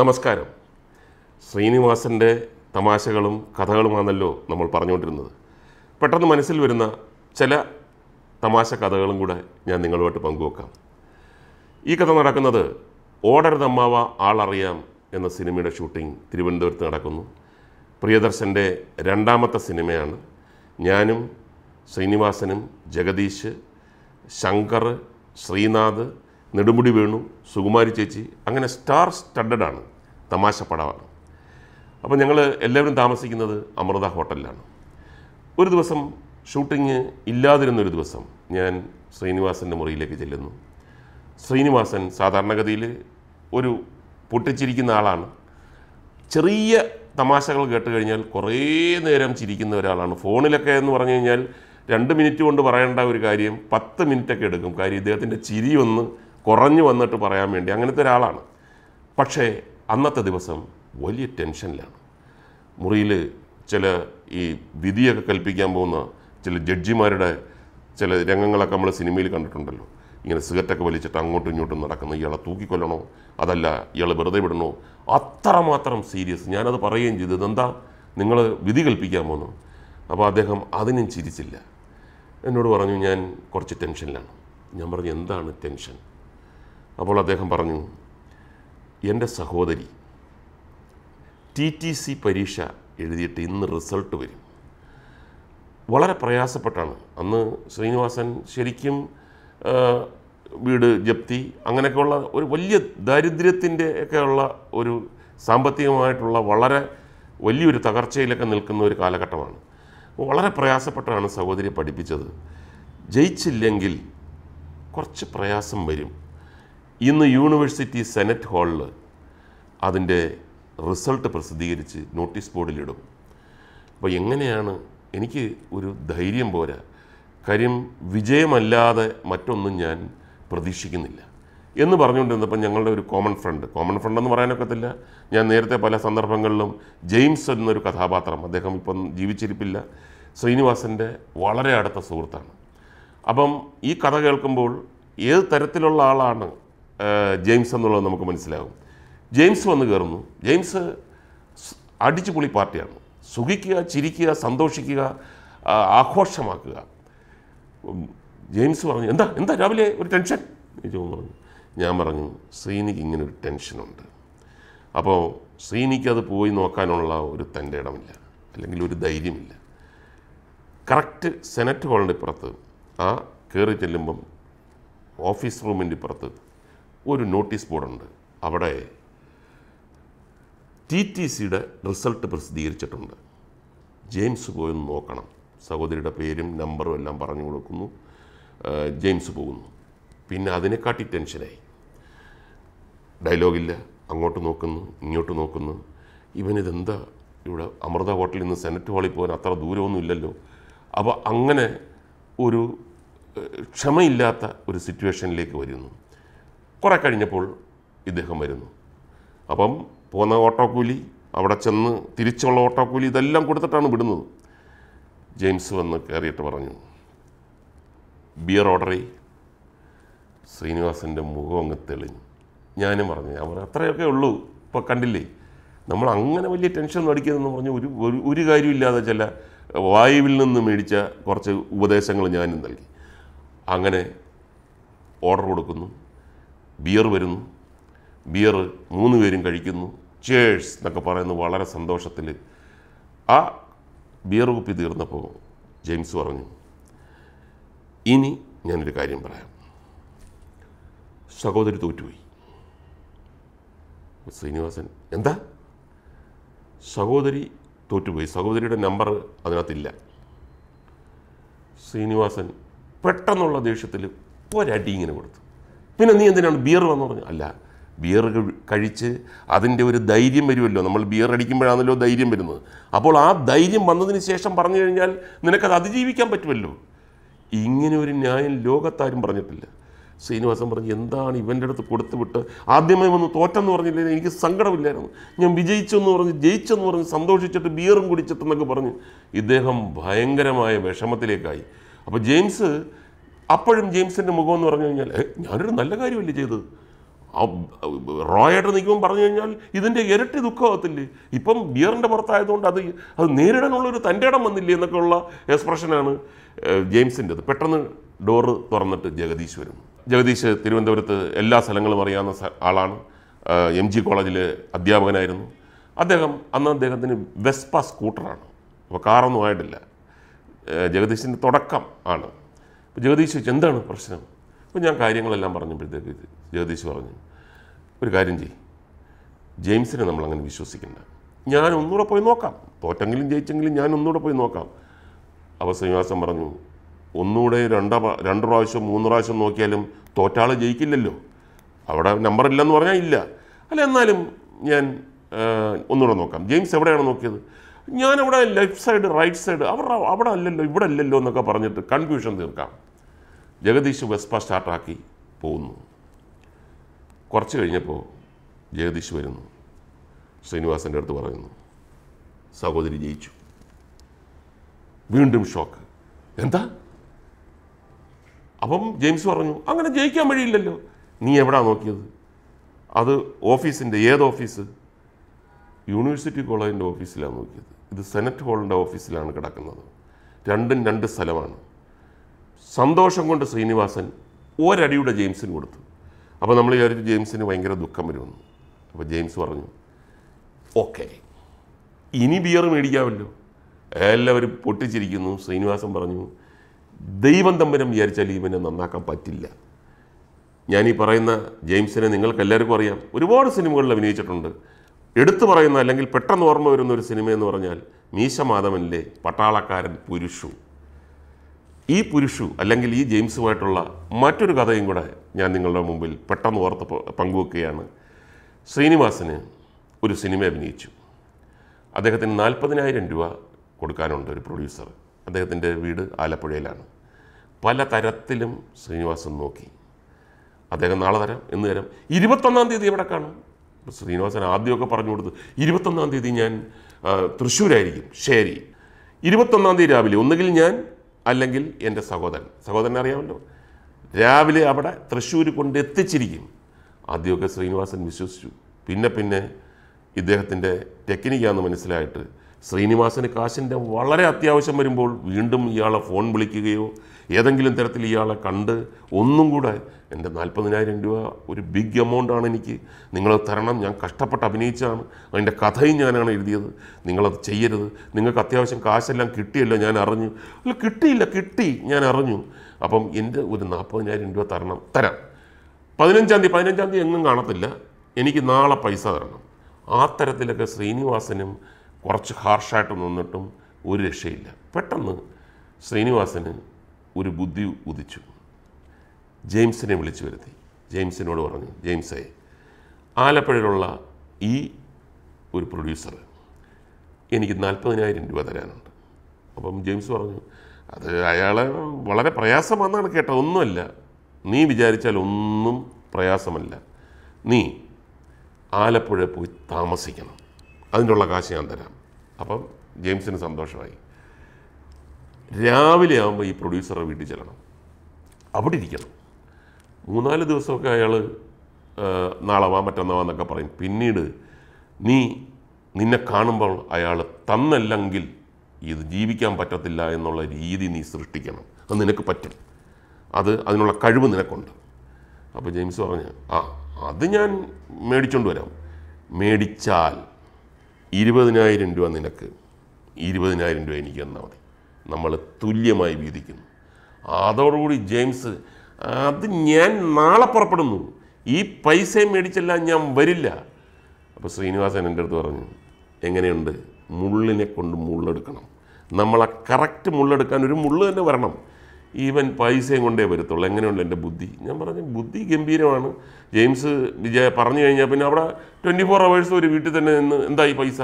നമസ്കാരം ശ്രീനിവാസൻ്റെ തമാശകളും കഥകളുമാണല്ലോ നമ്മൾ പറഞ്ഞുകൊണ്ടിരുന്നത് പെട്ടെന്ന് മനസ്സിൽ വരുന്ന ചില തമാശ കഥകളും കൂടെ ഞാൻ നിങ്ങളുമായിട്ട് പങ്കുവെക്കാം ഈ കഥ നടക്കുന്നത് ഓടരുതമ്മാവ ആളറിയാം എന്ന സിനിമയുടെ ഷൂട്ടിംഗ് തിരുവനന്തപുരത്ത് നടക്കുന്നു പ്രിയദർശൻ്റെ രണ്ടാമത്തെ സിനിമയാണ് ഞാനും ശ്രീനിവാസനും ജഗദീഷ് ശങ്കർ ശ്രീനാഥ് നെടുമുടി വേണു സുകുമാരി ചേച്ചി അങ്ങനെ സ്റ്റാർ സ്റ്റഡഡ് ആണ് തമാശ പടമാണ് അപ്പോൾ ഞങ്ങൾ എല്ലാവരും താമസിക്കുന്നത് അമൃത ഹോട്ടലിലാണ് ഒരു ദിവസം ഷൂട്ടിങ് ഇല്ലാതിരുന്നൊരു ദിവസം ഞാൻ ശ്രീനിവാസൻ്റെ മുറിയിലേക്ക് ചെല്ലുന്നു ശ്രീനിവാസൻ സാധാരണഗതിയിൽ ഒരു പൊട്ടിച്ചിരിക്കുന്ന ആളാണ് ചെറിയ തമാശകൾ കേട്ട് കഴിഞ്ഞാൽ കുറേ നേരം ചിരിക്കുന്ന ഒരാളാണ് ഫോണിലൊക്കെ എന്ന് പറഞ്ഞു കഴിഞ്ഞാൽ രണ്ട് മിനിറ്റ് കൊണ്ട് പറയേണ്ട ഒരു കാര്യം പത്ത് മിനിറ്റൊക്കെ എടുക്കും കാര്യം ഇദ്ദേഹത്തിൻ്റെ ചിരിയൊന്ന് കുറഞ്ഞു വന്നിട്ട് പറയാൻ വേണ്ടി അങ്ങനത്തെ ഒരാളാണ് പക്ഷേ അന്നത്തെ ദിവസം വലിയ ടെൻഷനിലാണ് മുറിയിൽ ചില ഈ വിധിയൊക്കെ കൽപ്പിക്കാൻ പോകുന്ന ചില ജഡ്ജിമാരുടെ ചില രംഗങ്ങളൊക്കെ നമ്മൾ സിനിമയിൽ കണ്ടിട്ടുണ്ടല്ലോ ഇങ്ങനെ സിഗരറ്റൊക്കെ വലിച്ചിട്ട് അങ്ങോട്ടും ഇങ്ങോട്ടും നടക്കുന്ന ഇയാളെ തൂക്കിക്കൊല്ലണോ അതല്ല ഇയാൾ വെറുതെ വിടണോ അത്രമാത്രം സീരിയസ് ഞാനത് പറയുകയും ചെയ്തു ഇതെന്താ നിങ്ങൾ വിധി കൽപ്പിക്കാൻ പോകുന്നു അപ്പോൾ അദ്ദേഹം അതിനും ചിരിച്ചില്ല എന്നോട് പറഞ്ഞു ഞാൻ കുറച്ച് ടെൻഷനിലാണ് ഞാൻ പറഞ്ഞു എന്താണ് ടെൻഷൻ അപ്പോൾ അദ്ദേഹം പറഞ്ഞു എൻ്റെ സഹോദരി ടി ടി സി പരീക്ഷ എഴുതിയിട്ട് ഇന്ന് റിസൾട്ട് വരും വളരെ പ്രയാസപ്പെട്ടാണ് അന്ന് ശ്രീനിവാസൻ ശരിക്കും വീട് ജപ്തി അങ്ങനെയൊക്കെയുള്ള ഒരു വലിയ ദാരിദ്ര്യത്തിൻ്റെ ഒക്കെയുള്ള ഒരു സാമ്പത്തികമായിട്ടുള്ള വളരെ വലിയൊരു തകർച്ചയിലൊക്കെ നിൽക്കുന്ന ഒരു കാലഘട്ടമാണ് വളരെ പ്രയാസപ്പെട്ടാണ് സഹോദരിയെ പഠിപ്പിച്ചത് ജയിച്ചില്ലെങ്കിൽ കുറച്ച് പ്രയാസം വരും ഇന്ന് യൂണിവേഴ്സിറ്റി സെനറ്റ് ഹാളിൽ അതിൻ്റെ റിസൾട്ട് പ്രസിദ്ധീകരിച്ച് നോട്ടീസ് ബോർഡിലിടും അപ്പോൾ എങ്ങനെയാണ് എനിക്ക് ഒരു ധൈര്യം പോരാ കാര്യം വിജയമല്ലാതെ മറ്റൊന്നും ഞാൻ പ്രതീക്ഷിക്കുന്നില്ല എന്ന് പറഞ്ഞുകൊണ്ടിരുന്നപ്പം ഞങ്ങളുടെ ഒരു കോമൺ ഫ്രണ്ട് കോമൺ ഫ്രണ്ട് എന്ന് പറയാനൊക്കത്തില്ല ഞാൻ നേരത്തെ പല സന്ദർഭങ്ങളിലും ജെയിംസ് എന്നൊരു കഥാപാത്രം അദ്ദേഹം ഇപ്പം ജീവിച്ചിരിപ്പില്ല ശ്രീനിവാസിൻ്റെ വളരെ അടുത്ത സുഹൃത്താണ് അപ്പം ഈ കഥ കേൾക്കുമ്പോൾ ഏത് തരത്തിലുള്ള ആളാണ് ജെയിംസ് എന്നുള്ളത് നമുക്ക് മനസ്സിലാകും ജെയിംസ് വന്ന് കയറുന്നു ജെയിംസ് അടിച്ചു പൊളി പാർട്ടിയാണ് സുഖിക്കുക ചിരിക്കുക സന്തോഷിക്കുക ആഘോഷമാക്കുക ജെയിംസ് പറഞ്ഞു എന്താ എന്താ രാവിലെ ഒരു ടെൻഷൻ പറഞ്ഞു ഞാൻ പറഞ്ഞു ശ്രീനിക്ക് ഇങ്ങനെ ഒരു ടെൻഷനുണ്ട് അപ്പോൾ ശ്രീനിക്ക് അത് പോയി നോക്കാനുള്ള ഒരു തൻ്റെ ഇടമില്ല അല്ലെങ്കിൽ ഒരു ധൈര്യമില്ല കറക്റ്റ് സെനറ്റ് ഹോളിൻ്റെ ഇപ്പുറത്ത് ആ കയറി ചെല്ലുമ്പം ഓഫീസ് റൂമിൻ്റെ ഇപ്പുറത്ത് ഒരു നോട്ടീസ് ബോർഡുണ്ട് അവിടെ ടി ടി സിയുടെ റിസൾട്ട് പ്രസിദ്ധീകരിച്ചിട്ടുണ്ട് ജെയിംസ് പോയെന്ന് നോക്കണം സഹോദരിയുടെ പേരും നമ്പറും എല്ലാം പറഞ്ഞു കൊടുക്കുന്നു ജെയിംസ് പോകുന്നു പിന്നെ അതിനെക്കാട്ടി ടെൻഷനായി ഡയലോഗില്ല അങ്ങോട്ട് നോക്കുന്നു ഇങ്ങോട്ട് നോക്കുന്നു ഇവനിതെന്താ ഇവിടെ അമൃത ഹോട്ടലിൽ നിന്ന് സെനറ്റ് ഹാളിൽ പോകാൻ അത്ര ദൂരമൊന്നും ഇല്ലല്ലോ അപ്പോൾ അങ്ങനെ ഒരു ക്ഷമയില്ലാത്ത ഒരു സിറ്റുവേഷനിലേക്ക് വരുന്നു കുറെ കഴിഞ്ഞപ്പോൾ ഇദ്ദേഹം വരുന്നു അപ്പം പോകുന്ന ഓട്ടോക്കൂലി അവിടെ ചെന്ന് തിരിച്ചുള്ള ഓട്ടോക്കൂലി ഇതെല്ലാം കൊടുത്തിട്ടാണ് വിടുന്നത് ജെയിംസ് വന്ന് കയറിയിട്ട് പറഞ്ഞു ബിയർ ഓർഡർ ചെയ് ശ്രീനിവാസിൻ്റെ മുഖം അങ്ങ് തെളിഞ്ഞു ഞാനും പറഞ്ഞു അവർ അത്രയൊക്കെ ഉള്ളൂ ഇപ്പോൾ കണ്ടില്ലേ നമ്മൾ അങ്ങനെ വലിയ ടെൻഷൻ ഒന്നും അടിക്കരുതെന്ന് പറഞ്ഞ് ഒരു ഒരു കാര്യമില്ലാതെ ചില വായുവിൽ നിന്ന് മേടിച്ച കുറച്ച് ഉപദേശങ്ങൾ ഞാനും നൽകി അങ്ങനെ ഓർഡർ കൊടുക്കുന്നു ബിയർ വരുന്നു ബിയർ മൂന്ന് പേരും കഴിക്കുന്നു ചേഴ്സ് എന്നൊക്കെ പറയുന്നു വളരെ സന്തോഷത്തിൽ ആ ബിയർ കുപ്പി തീർന്നപ്പോൾ ജെയിംസ് പറഞ്ഞു ഇനി ഞാനൊരു കാര്യം പറയാം സഹോദരി തോറ്റുപോയി ശ്രീനിവാസൻ എന്താ സഹോദരി തോറ്റുപോയി സഹോദരിയുടെ നമ്പർ അതിനകത്തില്ല ശ്രീനിവാസൻ പെട്ടെന്നുള്ള ദേഷ്യത്തിൽ ഒരടി ഇങ്ങനെ കൊടുത്തു പിന്നെ നീ എന്തിനാണ് ബിയർ വന്നു പറഞ്ഞു അല്ല ബിയർ കഴിച്ച് അതിൻ്റെ ഒരു ധൈര്യം വരുമല്ലോ നമ്മൾ ബിയർ അടിക്കുമ്പോഴാണല്ലോ ധൈര്യം വരുന്നത് അപ്പോൾ ആ ധൈര്യം വന്നതിന് ശേഷം പറഞ്ഞു കഴിഞ്ഞാൽ നിനക്കത് അതിജീവിക്കാൻ പറ്റുമല്ലോ ഇങ്ങനെ ഒരു ന്യായം ലോകത്താരും പറഞ്ഞിട്ടില്ല ശ്രീനിവാസൻ പറഞ്ഞു എന്താണ് ഇവൻ്റെ അടുത്ത് കൊടുത്തുവിട്ട് ആദ്യമായി വന്ന് തോറ്റെന്ന് പറഞ്ഞില്ലേ എനിക്ക് സങ്കടമില്ലായിരുന്നു ഞാൻ വിജയിച്ചെന്ന് പറഞ്ഞ് ജയിച്ചെന്ന് പറഞ്ഞ് സന്തോഷിച്ചിട്ട് ബിയറും കുടിച്ചിട്ടെന്നൊക്കെ പറഞ്ഞു ഇദ്ദേഹം ഭയങ്കരമായ വിഷമത്തിലേക്കായി അപ്പോൾ ജെയിംസ് അപ്പോഴും ജെയിംസിൻ്റെ മുഖം എന്ന് പറഞ്ഞു കഴിഞ്ഞാൽ ഞാനൊരു നല്ല കാര്യമല്ലേ ചെയ്തത് റോയായിട്ട് നിൽക്കുമ്പോൾ പറഞ്ഞു കഴിഞ്ഞാൽ ഇതിൻ്റെ ഇരട്ടി ദുഃഖമാകത്തില്ലേ ഇപ്പം ബിയറിൻ്റെ പുറത്തായതുകൊണ്ട് അത് അത് നേരിടാനുള്ളൊരു തൻ്റെ ഇടം വന്നില്ലേ എന്നൊക്കെയുള്ള എക്സ്പ്രഷനാണ് അത് പെട്ടെന്ന് ഡോറ് തുറന്നിട്ട് ജഗദീഷ് വരും ജഗദീഷ് തിരുവനന്തപുരത്ത് എല്ലാ സ്ഥലങ്ങളും അറിയാവുന്ന ആളാണ് എം ജി കോളേജിലെ അധ്യാപകനായിരുന്നു അദ്ദേഹം അന്ന് അദ്ദേഹത്തിന് വെസ്പ സ്കൂട്ടറാണ് അപ്പോൾ കാറൊന്നും ആയിട്ടില്ല ജഗദീഷിൻ്റെ തുടക്കം ആണ് ജഗദീഷ് ചോദിച്ചു എന്താണ് പ്രശ്നം അപ്പോൾ ഞാൻ കാര്യങ്ങളെല്ലാം പറഞ്ഞപ്പോഴത്തേക്ക് ജഗദീഷ് പറഞ്ഞു ഒരു കാര്യം ചെയ്യും ജെയിംസിനെ നമ്മൾ അങ്ങനെ വിശ്വസിക്കേണ്ട ഞാൻ ഒന്നുകൂടെ പോയി നോക്കാം തോറ്റെങ്കിലും ജയിച്ചെങ്കിലും ഞാൻ ഒന്നുകൂടെ പോയി നോക്കാം അപ്പോൾ ശ്രീനിവാസൻ പറഞ്ഞു ഒന്നുകൂടെ രണ്ട രണ്ട് പ്രാവശ്യം മൂന്ന് പ്രാവശ്യം നോക്കിയാലും തോറ്റാൾ ജയിക്കില്ലല്ലോ അവിടെ നമ്പർ പറഞ്ഞാൽ ഇല്ല അല്ല എന്നാലും ഞാൻ ഒന്നുകൂടെ നോക്കാം ജെയിംസ് എവിടെയാണ് നോക്കിയത് ഞാൻ അവിടെ ലെഫ്റ്റ് സൈഡ് റൈറ്റ് സൈഡ് അവിടെ അവിടെ അല്ലല്ലോ ഇവിടെ അല്ലല്ലോ എന്നൊക്കെ പറഞ്ഞിട്ട് കൺഫ്യൂഷൻ തീർക്കാം ജഗദീഷ് വെസ്പ സ്റ്റാർട്ടാക്കി പോകുന്നു കുറച്ച് കഴിഞ്ഞപ്പോൾ ജഗദീഷ് വരുന്നു ശ്രീനിവാസൻ്റെ അടുത്ത് പറയുന്നു സഹോദരി ജയിച്ചു വീണ്ടും ഷോക്ക് എന്താ അപ്പം ജെയിംസ് പറഞ്ഞു അങ്ങനെ ജയിക്കാൻ വഴിയില്ലല്ലോ നീ എവിടാ നോക്കിയത് അത് ഓഫീസിൻ്റെ ഏത് ഓഫീസ് യൂണിവേഴ്സിറ്റി കോളേജിൻ്റെ ഓഫീസിലാണ് നോക്കിയത് ഇത് സെനറ്റ് ഹോളിൻ്റെ ഓഫീസിലാണ് കിടക്കുന്നത് രണ്ടും രണ്ട് സ്ഥലമാണ് സന്തോഷം കൊണ്ട് ശ്രീനിവാസൻ ഒരടിയുടെ ജെയിംസിന് കൊടുത്തു അപ്പോൾ നമ്മൾ വിചാരിച്ചു ജെയിംസിന് ഭയങ്കര ദുഃഖം വരുമെന്ന് അപ്പോൾ ജെയിംസ് പറഞ്ഞു ഓക്കെ ഇനി ബിയർ മേടിക്കാമല്ലോ എല്ലാവരും പൊട്ടിച്ചിരിക്കുന്നു ശ്രീനിവാസൻ പറഞ്ഞു ദൈവം തമ്പനം വിചാരിച്ചാൽ ഇവനെ നന്നാക്കാൻ പറ്റില്ല ഞാൻ ഈ പറയുന്ന ജെയിംസിനെ നിങ്ങൾക്ക് എല്ലാവർക്കും അറിയാം ഒരുപാട് സിനിമകളിൽ അഭിനയിച്ചിട്ടുണ്ട് എടുത്തു പറയുന്ന അല്ലെങ്കിൽ പെട്ടെന്ന് ഓർമ്മ വരുന്ന ഒരു സിനിമ എന്ന് പറഞ്ഞാൽ മീശ മാധവനിലെ പട്ടാളക്കാരൻ പുരുഷു ഈ പുരുഷു അല്ലെങ്കിൽ ഈ ജെയിംസുമായിട്ടുള്ള മറ്റൊരു കഥയും കൂടെ ഞാൻ നിങ്ങളുടെ മുമ്പിൽ പെട്ടെന്ന് ഓർത്ത് പങ്കുവെക്കുകയാണ് ശ്രീനിവാസന് ഒരു സിനിമ അഭിനയിച്ചു അദ്ദേഹത്തിന് നാൽപ്പതിനായിരം രൂപ കൊടുക്കാനുണ്ട് ഒരു പ്രൊഡ്യൂസർ അദ്ദേഹത്തിൻ്റെ വീട് ആലപ്പുഴയിലാണ് പല തരത്തിലും ശ്രീനിവാസൻ നോക്കി അദ്ദേഹം നാളെ തരാം എന്ന് തരാം ഇരുപത്തൊന്നാം തീയതി എവിടെ കാണും ശ്രീനിവാസൻ ആദ്യമൊക്കെ പറഞ്ഞു കൊടുത്തു ഇരുപത്തൊന്നാം തീയതി ഞാൻ തൃശ്ശൂരായിരിക്കും ശരി ഇരുപത്തൊന്നാം തീയതി രാവിലെ ഒന്നുകിൽ ഞാൻ അല്ലെങ്കിൽ എൻ്റെ സഹോദരൻ സഹോദരനെ അറിയാമല്ലോ രാവിലെ അവിടെ തൃശ്ശൂർ കൊണ്ടെത്തിച്ചിരിക്കും എത്തിച്ചിരിക്കും ആദ്യമൊക്കെ ശ്രീനിവാസൻ വിശ്വസിച്ചു പിന്നെ പിന്നെ ഇദ്ദേഹത്തിൻ്റെ ടെക്നിക്കാന്ന് മനസ്സിലായിട്ട് ശ്രീനിവാസന് കാശിൻ്റെ വളരെ അത്യാവശ്യം വരുമ്പോൾ വീണ്ടും ഇയാളെ ഫോൺ വിളിക്കുകയോ ഏതെങ്കിലും തരത്തിൽ ഇയാളെ കണ്ട് ഒന്നും കൂടെ എൻ്റെ നാൽപ്പതിനായിരം രൂപ ഒരു ബിഗ് എമൗണ്ടാണ് എനിക്ക് നിങ്ങളത് തരണം ഞാൻ കഷ്ടപ്പെട്ട് അഭിനയിച്ചാണ് അതിൻ്റെ കഥയും ഞാനാണ് എഴുതിയത് നിങ്ങളത് ചെയ്യരുത് നിങ്ങൾക്ക് അത്യാവശ്യം കാശെല്ലാം കിട്ടിയല്ല ഞാൻ അറിഞ്ഞു അല്ല കിട്ടിയില്ല കിട്ടി ഞാൻ അറിഞ്ഞു അപ്പം എൻ്റെ ഒരു നാൽപ്പതിനായിരം രൂപ തരണം തരാം പതിനഞ്ചാം തീയതി പതിനഞ്ചാം തീയതി എങ്ങും കാണത്തില്ല എനിക്ക് നാളെ പൈസ തരണം ആ തരത്തിലൊക്കെ ശ്രീനിവാസനും കുറച്ച് ഹാർഷായിട്ട് നിന്നിട്ടും ഒരു രക്ഷയില്ല പെട്ടെന്ന് ശ്രീനിവാസന് ഒരു ബുദ്ധി ഉദിച്ചു ജെയിംസിനെ വിളിച്ചു വരുത്തി ജെയിംസിനോട് പറഞ്ഞു ജെയിംസേ ആലപ്പുഴയിലുള്ള ഈ ഒരു പ്രൊഡ്യൂസർ എനിക്ക് നാൽപ്പതിനായിരം രൂപ തരാനുണ്ട് അപ്പം ജെയിംസ് പറഞ്ഞു അത് അയാളെ വളരെ പ്രയാസമാണെന്നാണ് കേട്ടത് ഒന്നുമല്ല നീ വിചാരിച്ചാൽ ഒന്നും പ്രയാസമല്ല നീ ആലപ്പുഴ പോയി താമസിക്കണം അതിനുള്ള കാശ് ഞാൻ തരാം അപ്പം ജെയിംസിന് സന്തോഷമായി രാവിലെ ആകുമ്പോൾ ഈ പ്രൊഡ്യൂസറെ വീട്ടിൽ ചെല്ലണം അവിടെ ഇരിക്കണം മൂന്നാല് ദിവസമൊക്കെ അയാൾ നാളെ വാ മറ്റന്നാ എന്നൊക്കെ പറയും പിന്നീട് നീ നിന്നെ കാണുമ്പോൾ അയാൾ തന്നല്ലെങ്കിൽ ഇത് ജീവിക്കാൻ പറ്റത്തില്ല എന്നുള്ള രീതി നീ സൃഷ്ടിക്കണം അത് നിനക്ക് പറ്റും അത് അതിനുള്ള കഴിവ് നിനക്കുണ്ട് അപ്പോൾ ജെയിംസ് പറഞ്ഞു ആ അത് ഞാൻ മേടിച്ചുകൊണ്ട് വരാം മേടിച്ചാൽ ഇരുപതിനായിരം രൂപ നിനക്ക് ഇരുപതിനായിരം രൂപ എനിക്ക് തന്നാൽ മതി നമ്മൾ തുല്യമായി വീതിക്കുന്നു അതോടുകൂടി ജെയിംസ് അത് ഞാൻ നാളെ പുറപ്പെടുന്നു ഈ പൈസയും മേടിച്ചല്ല ഞാൻ വരില്ല അപ്പോൾ ശ്രീനിവാസൻ എൻ്റെ അടുത്ത് പറഞ്ഞു എങ്ങനെയുണ്ട് മുള്ളിനെ കൊണ്ട് മുള്ളെടുക്കണം നമ്മളെ കറക്റ്റ് മുള്ളെടുക്കാൻ ഒരു മുള്ള് തന്നെ വരണം ഈവൻ പൈസയും കൊണ്ടേ വരത്തുള്ളൂ എങ്ങനെയുണ്ട് എൻ്റെ ബുദ്ധി ഞാൻ പറഞ്ഞു ബുദ്ധി ഗംഭീരമാണ് ജെയിംസ് വിജയ പറഞ്ഞു കഴിഞ്ഞാൽ പിന്നെ അവിടെ ട്വൻറ്റി ഫോർ അവേഴ്സ് ഒരു വീട്ടിൽ തന്നെ നിന്ന് എന്തായി പൈസ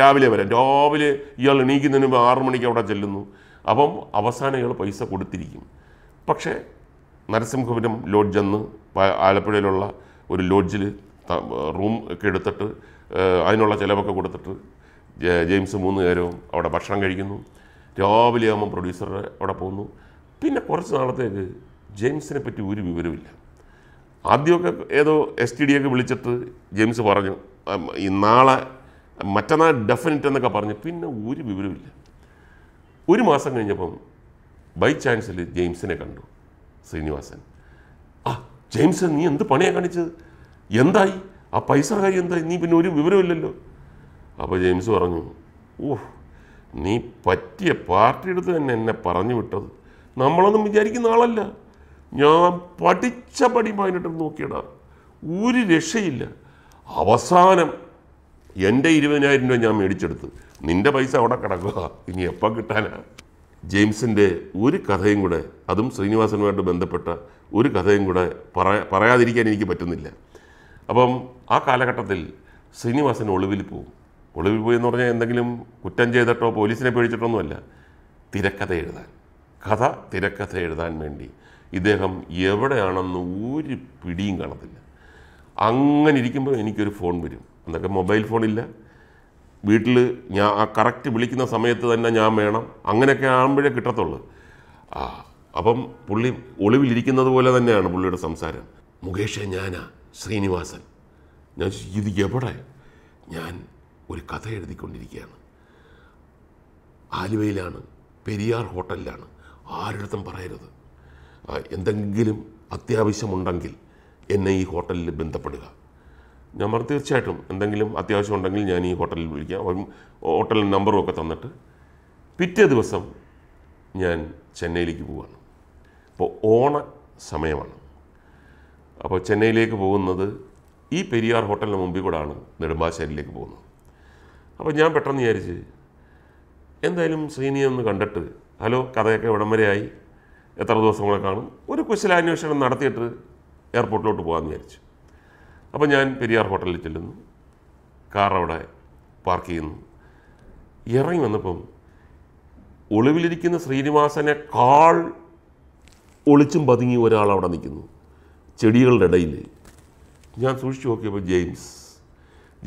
രാവിലെ വരാം രാവിലെ ഇയാൾ എണീക്കുന്നതിന് മുമ്പ് ആറു മണിക്ക് അവിടെ ചെല്ലുന്നു അപ്പം അവസാനം ഇയാൾ പൈസ കൊടുത്തിരിക്കും പക്ഷേ നരസിംഹപുരം ലോഡ്ജ് എന്ന് ആലപ്പുഴയിലുള്ള ഒരു ലോഡ്ജിൽ റൂം ഒക്കെ എടുത്തിട്ട് അതിനുള്ള ചിലവൊക്കെ കൊടുത്തിട്ട് ജെയിംസ് മൂന്ന് നേരവും അവിടെ ഭക്ഷണം കഴിക്കുന്നു രാവിലെ ആകുമ്പോൾ പ്രൊഡ്യൂസർ അവിടെ പോകുന്നു പിന്നെ കുറച്ച് നാളത്തേക്ക് ജെയിംസിനെ പറ്റി ഒരു വിവരമില്ല ആദ്യമൊക്കെ ഏതോ എസ് ടി ഡിയൊക്കെ വിളിച്ചിട്ട് ജെയിംസ് പറഞ്ഞു ഈ നാളെ മറ്റന്നാൾ ഡെഫിനറ്റ് എന്നൊക്കെ പറഞ്ഞു പിന്നെ ഒരു വിവരമില്ല ഒരു മാസം കഴിഞ്ഞപ്പം ബൈ ചാൻസിൽ ജെയിംസിനെ കണ്ടു ശ്രീനിവാസൻ ആ ജെയിംസ് നീ എന്ത് പണിയാണ് കാണിച്ചത് എന്തായി ആ പൈസ കാര്യം എന്തായി നീ പിന്നെ ഒരു വിവരമില്ലല്ലോ അപ്പോൾ ജെയിംസ് പറഞ്ഞു ഓഹ് നീ പറ്റിയ പാർട്ടി എടുത്ത് തന്നെ എന്നെ പറഞ്ഞു വിട്ടത് നമ്മളൊന്നും വിചാരിക്കുന്ന ആളല്ല ഞാൻ പഠിച്ച പടി പതിനെട്ട് നോക്കിയിടാം ഒരു രക്ഷയില്ല അവസാനം എൻ്റെ ഇരുപതിനായിരം രൂപ ഞാൻ മേടിച്ചെടുത്ത് നിൻ്റെ പൈസ അവിടെ കിടക്കുക ഇനി എപ്പം കിട്ടാനാ ജെയിംസിൻ്റെ ഒരു കഥയും കൂടെ അതും ശ്രീനിവാസനുമായിട്ട് ബന്ധപ്പെട്ട ഒരു കഥയും കൂടെ പറയാതിരിക്കാൻ എനിക്ക് പറ്റുന്നില്ല അപ്പം ആ കാലഘട്ടത്തിൽ ശ്രീനിവാസൻ ഒളിവിൽ പോകും ഒളിവിൽ പോയി എന്ന് പറഞ്ഞാൽ എന്തെങ്കിലും കുറ്റം ചെയ്തിട്ടോ പോലീസിനെ പേടിച്ചിട്ടോ തിരക്കഥ എഴുതാൻ കഥ തിരക്കഥ എഴുതാൻ വേണ്ടി ഇദ്ദേഹം എവിടെയാണെന്ന് ഒരു പിടിയും കാണത്തില്ല അങ്ങനെ ഇരിക്കുമ്പോൾ എനിക്കൊരു ഫോൺ വരും എന്നൊക്കെ മൊബൈൽ ഫോണില്ല വീട്ടിൽ ഞാൻ ആ കറക്റ്റ് വിളിക്കുന്ന സമയത്ത് തന്നെ ഞാൻ വേണം അങ്ങനെയൊക്കെ ആകുമ്പോഴേ കിട്ടത്തുള്ളൂ ആ അപ്പം പുള്ളി ഒളിവിലിരിക്കുന്നത് പോലെ തന്നെയാണ് പുള്ളിയുടെ സംസാരം മുകേഷ് ഞാനാ ശ്രീനിവാസൻ ഞാൻ ഇത് എവിടെ ഞാൻ ഒരു കഥ എഴുതിക്കൊണ്ടിരിക്കുകയാണ് ആലുവയിലാണ് പെരിയാർ ഹോട്ടലിലാണ് ആരുടെത്തും പറയരുത് എന്തെങ്കിലും അത്യാവശ്യമുണ്ടെങ്കിൽ എന്നെ ഈ ഹോട്ടലിൽ ബന്ധപ്പെടുക ഞാൻ പറഞ്ഞു തീർച്ചയായിട്ടും എന്തെങ്കിലും അത്യാവശ്യം ഉണ്ടെങ്കിൽ ഞാൻ ഈ ഹോട്ടലിൽ വിളിക്കാം ഹോട്ടൽ നമ്പറും ഒക്കെ തന്നിട്ട് പിറ്റേ ദിവസം ഞാൻ ചെന്നൈയിലേക്ക് പോവാണ് അപ്പോൾ ഓണ സമയമാണ് അപ്പോൾ ചെന്നൈയിലേക്ക് പോകുന്നത് ഈ പെരിയാർ ഹോട്ടലിന് മുമ്പിൽ കൂടെയാണ് നെടുമ്പാശ്ശേരിയിലേക്ക് പോകുന്നത് അപ്പോൾ ഞാൻ പെട്ടെന്ന് വിചാരിച്ച് എന്തായാലും ശ്രീനിയെ ഒന്ന് കണ്ടിട്ട് ഹലോ കഥയൊക്കെ ഇവിടം വരെയായി എത്ര കൂടെ കാണും ഒരു കുശലാന്വേഷണം നടത്തിയിട്ട് എയർപോർട്ടിലോട്ട് പോകാമെന്ന് വിചാരിച്ചു അപ്പോൾ ഞാൻ പെരിയാർ ഹോട്ടലിൽ ചെല്ലുന്നു കാർ അവിടെ പാർക്ക് ചെയ്യുന്നു ഇറങ്ങി വന്നപ്പം ഒളിവിലിരിക്കുന്ന ശ്രീനിവാസനെ കാൾ ഒളിച്ചും പതുങ്ങി ഒരാൾ അവിടെ നിൽക്കുന്നു ചെടികളുടെ ഇടയിൽ ഞാൻ സൂക്ഷിച്ചു നോക്കിയപ്പോൾ ജെയിംസ്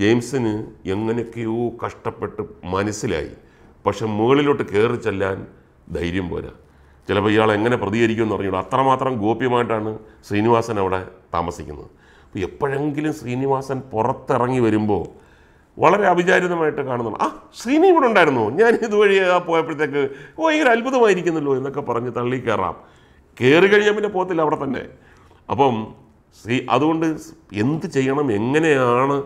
ജെയിംസിന് എങ്ങനെയൊക്കെയോ കഷ്ടപ്പെട്ട് മനസ്സിലായി പക്ഷെ മുകളിലോട്ട് കയറി ചെല്ലാൻ ധൈര്യം പോരാ ചിലപ്പോൾ ഇയാൾ എങ്ങനെ പ്രതികരിക്കുമെന്ന് അറിഞ്ഞൂട അത്രമാത്രം ഗോപ്യമായിട്ടാണ് ശ്രീനിവാസൻ അവിടെ താമസിക്കുന്നത് അപ്പോൾ എപ്പോഴെങ്കിലും ശ്രീനിവാസൻ പുറത്തിറങ്ങി വരുമ്പോൾ വളരെ അവിചാരിതമായിട്ട് കാണുന്നുണ്ട് ആ ശ്രീനി ഇവിടെ ഉണ്ടായിരുന്നു ഞാൻ ഇതുവഴി പോയപ്പോഴത്തേക്ക് ഓ ഇങ്ങനെ അത്ഭുതമായിരിക്കുന്നല്ലോ എന്നൊക്കെ പറഞ്ഞ് തള്ളി കയറാം കയറി കഴിഞ്ഞാൽ പിന്നെ പോകത്തില്ല അവിടെ തന്നെ അപ്പം ശ്രീ അതുകൊണ്ട് എന്ത് ചെയ്യണം എങ്ങനെയാണ്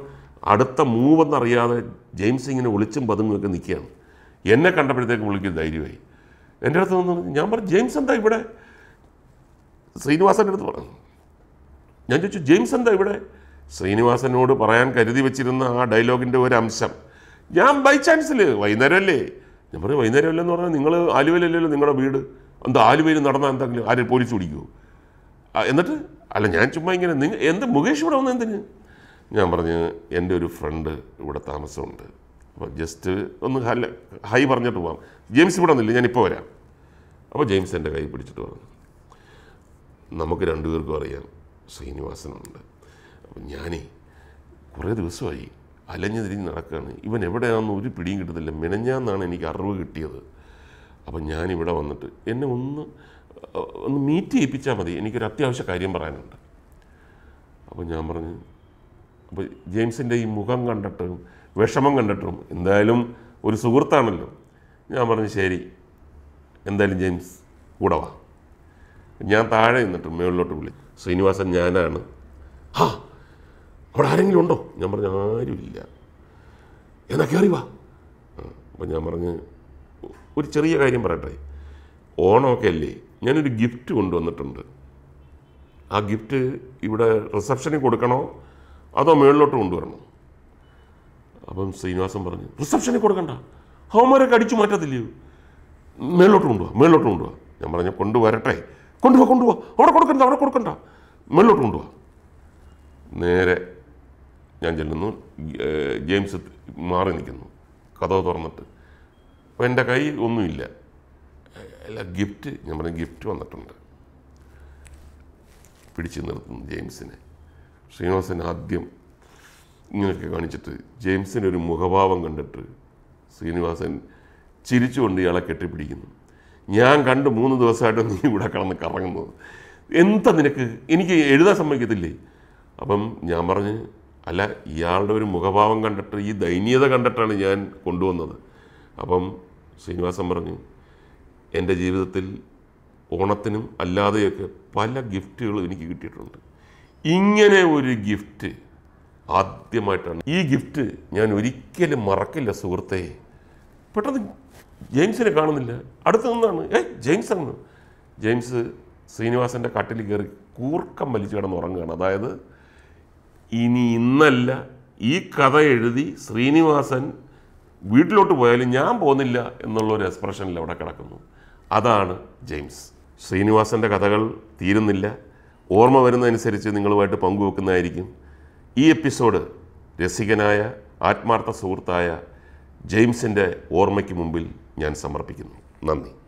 അടുത്ത മൂവെന്നറിയാതെ ജെയിംസ് ഇങ്ങനെ ഒളിച്ചും പതുങ്ങുമൊക്കെ നിൽക്കുകയാണ് എന്നെ കണ്ടപ്പോഴത്തേക്ക് വിളിക്കും ധൈര്യമായി എൻ്റെ അടുത്ത് വന്നു ഞാൻ പറഞ്ഞു ജെയിംസ് എന്താ ഇവിടെ ശ്രീനിവാസൻ്റെ അടുത്ത് പറഞ്ഞു ഞാൻ ചോദിച്ചു ജെയിംസ് എന്താ ഇവിടെ ശ്രീനിവാസനോട് പറയാൻ കരുതി വെച്ചിരുന്ന ആ ഡയലോഗിൻ്റെ ഒരു അംശം ഞാൻ ബൈ ചാൻസിൽ വൈകുന്നേരമല്ലേ ഞാൻ പറഞ്ഞു വൈകുന്നേരമല്ലേ എന്ന് പറഞ്ഞാൽ നിങ്ങൾ ആലുവയിലല്ലല്ലോ നിങ്ങളുടെ വീട് എന്താ ആലുവയിൽ നടന്നാൽ എന്തെങ്കിലും ആരും പോലീസ് പിടിക്കുമോ എന്നിട്ട് അല്ല ഞാൻ ചുമ്മാ ഇങ്ങനെ നിങ്ങൾ എന്ത് മുകേഷ് ഇവിടെ വന്ന് ഞാൻ പറഞ്ഞു എൻ്റെ ഒരു ഫ്രണ്ട് ഇവിടെ താമസമുണ്ട് അപ്പോൾ ജസ്റ്റ് ഒന്ന് ഹല്ല ഹൈ പറഞ്ഞിട്ട് പോവാം ജെയിംസ് ഇവിടെ ഒന്നുമില്ല ഞാനിപ്പോൾ വരാം അപ്പോൾ ജെയിംസ് എൻ്റെ കൈ പിടിച്ചിട്ട് പറഞ്ഞു നമുക്ക് രണ്ടുപേർക്കും അറിയാം ശ്രീനിവാസനുണ്ട് അപ്പം ഞാനേ കുറേ ദിവസമായി അലഞ്ഞു തിരിഞ്ഞ് നടക്കുകയാണ് ഇവൻ എവിടെയാണെന്ന് ഒരു പിടിയും കിട്ടുന്നില്ല മിനഞ്ഞാന്നാണ് എനിക്ക് അറിവ് കിട്ടിയത് അപ്പം ഞാനിവിടെ വന്നിട്ട് എന്നെ ഒന്ന് ഒന്ന് മീറ്റ് ചെയ്യിപ്പിച്ചാൽ മതി എനിക്കൊരു അത്യാവശ്യ കാര്യം പറയാനുണ്ട് അപ്പോൾ ഞാൻ പറഞ്ഞു അപ്പോൾ ജെയിംസിൻ്റെ ഈ മുഖം കണ്ടിട്ടും വിഷമം കണ്ടിട്ടും എന്തായാലും ഒരു സുഹൃത്താണല്ലോ ഞാൻ പറഞ്ഞു ശരി എന്തായാലും ജെയിംസ് കൂടെ വാ ഞാൻ താഴെ നിന്നിട്ട് മേളിലോട്ട് വിളി ശ്രീനിവാസൻ ഞാനാണ് ഹാ അവിടെ ആരെങ്കിലും ഉണ്ടോ ഞാൻ പറഞ്ഞു ആരുമില്ല എന്നാ കയറി വാ അപ്പം ഞാൻ പറഞ്ഞ് ഒരു ചെറിയ കാര്യം പറയട്ടെ ഓണമൊക്കെ അല്ലേ ഞാനൊരു ഗിഫ്റ്റ് കൊണ്ടുവന്നിട്ടുണ്ട് ആ ഗിഫ്റ്റ് ഇവിടെ റിസപ്ഷനിൽ കൊടുക്കണോ അതോ മുകളിലോട്ട് കൊണ്ടുവരണം അപ്പം ശ്രീനിവാസൻ പറഞ്ഞു റിസപ്ഷനിൽ കൊടുക്കണ്ട ഹോംവർക്ക് അടിച്ചു മാറ്റത്തില്ലേ മേളിലോട്ട് കൊണ്ടുപോവാ മേളിലോട്ട് കൊണ്ടുപോവാ ഞാൻ പറഞ്ഞു കൊണ്ടുവരട്ടെ കൊണ്ടുപോവാ കൊണ്ടുപോവാ അവിടെ കൊടുക്കണ്ട അവിടെ കൊടുക്കണ്ട മേളിലോട്ട് കൊണ്ടുപോവാ നേരെ ഞാൻ ചെല്ലുന്നു ജെയിംസ് മാറി നിൽക്കുന്നു കഥ തുറന്നിട്ട് അപ്പോൾ എൻ്റെ കൈ ഒന്നുമില്ല അല്ല ഗിഫ്റ്റ് ഞാൻ പറഞ്ഞു ഗിഫ്റ്റ് വന്നിട്ടുണ്ട് പിടിച്ചു നിർത്തുന്നു ജെയിംസിനെ ശ്രീനിവാസൻ ആദ്യം ഇങ്ങനെയൊക്കെ കാണിച്ചിട്ട് ജെയിംസിൻ്റെ ഒരു മുഖഭാവം കണ്ടിട്ട് ശ്രീനിവാസൻ ചിരിച്ചുകൊണ്ട് ഇയാളെ കെട്ടിപ്പിടിക്കുന്നു ഞാൻ കണ്ട് മൂന്ന് ദിവസമായിട്ട് നീ ഇവിടെ കിടന്ന് കറങ്ങുന്നത് എന്താ നിനക്ക് എനിക്ക് എഴുതാൻ സമ്മതിക്കത്തില്ലേ അപ്പം ഞാൻ പറഞ്ഞ് അല്ല ഇയാളുടെ ഒരു മുഖഭാവം കണ്ടിട്ട് ഈ ദയനീയത കണ്ടിട്ടാണ് ഞാൻ കൊണ്ടുവന്നത് അപ്പം ശ്രീനിവാസൻ പറഞ്ഞു എൻ്റെ ജീവിതത്തിൽ ഓണത്തിനും അല്ലാതെയൊക്കെ പല ഗിഫ്റ്റുകളും എനിക്ക് കിട്ടിയിട്ടുണ്ട് ഇങ്ങനെ ഒരു ഗിഫ്റ്റ് ആദ്യമായിട്ടാണ് ഈ ഗിഫ്റ്റ് ഞാൻ ഒരിക്കലും മറക്കില്ല സുഹൃത്തെ പെട്ടെന്ന് ജെയിംസിനെ കാണുന്നില്ല അടുത്ത് നിന്നാണ് ഏ ജെയിംസ് ആണ് ജെയിംസ് ശ്രീനിവാസൻ്റെ കട്ടിൽ കയറി കൂർക്കം വലിച്ചു കിടന്ന് ഉറങ്ങുകയാണ് അതായത് ഇനി ഇന്നല്ല ഈ കഥ എഴുതി ശ്രീനിവാസൻ വീട്ടിലോട്ട് പോയാലും ഞാൻ പോകുന്നില്ല എന്നുള്ള ഒരു എക്സ്പ്രഷനിൽ അവിടെ കിടക്കുന്നു അതാണ് ജെയിംസ് ശ്രീനിവാസൻ്റെ കഥകൾ തീരുന്നില്ല ഓർമ്മ വരുന്നതനുസരിച്ച് നിങ്ങളുമായിട്ട് പങ്കുവെക്കുന്നതായിരിക്കും ഈ എപ്പിസോഡ് രസികനായ ആത്മാർത്ഥ സുഹൃത്തായ ജെയിംസിൻ്റെ ഓർമ്മയ്ക്ക് മുമ്പിൽ ഞാൻ സമർപ്പിക്കുന്നു നന്ദി